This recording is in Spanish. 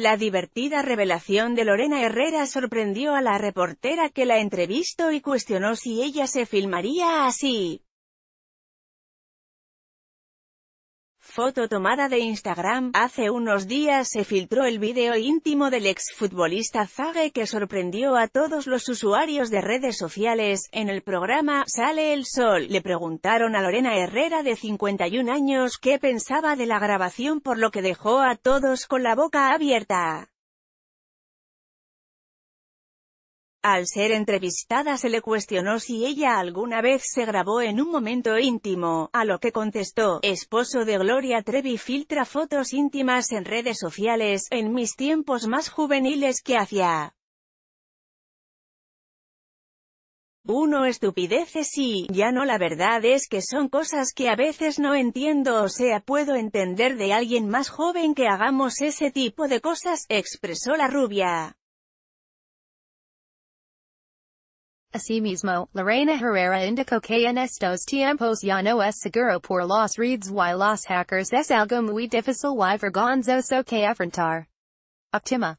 La divertida revelación de Lorena Herrera sorprendió a la reportera que la entrevistó y cuestionó si ella se filmaría así. Foto tomada de Instagram, hace unos días se filtró el video íntimo del exfutbolista Zague que sorprendió a todos los usuarios de redes sociales, en el programa Sale el Sol, le preguntaron a Lorena Herrera de 51 años qué pensaba de la grabación por lo que dejó a todos con la boca abierta. Al ser entrevistada se le cuestionó si ella alguna vez se grabó en un momento íntimo, a lo que contestó, esposo de Gloria Trevi filtra fotos íntimas en redes sociales, en mis tiempos más juveniles que hacía. Uno estupideces y, ya no la verdad es que son cosas que a veces no entiendo o sea puedo entender de alguien más joven que hagamos ese tipo de cosas, expresó la rubia. Asimismo, Lorena Herrera indicó que en estos tiempos ya no es seguro por los reads, y los hackers es algo muy difícil y vergonzoso que afrontar. Optima.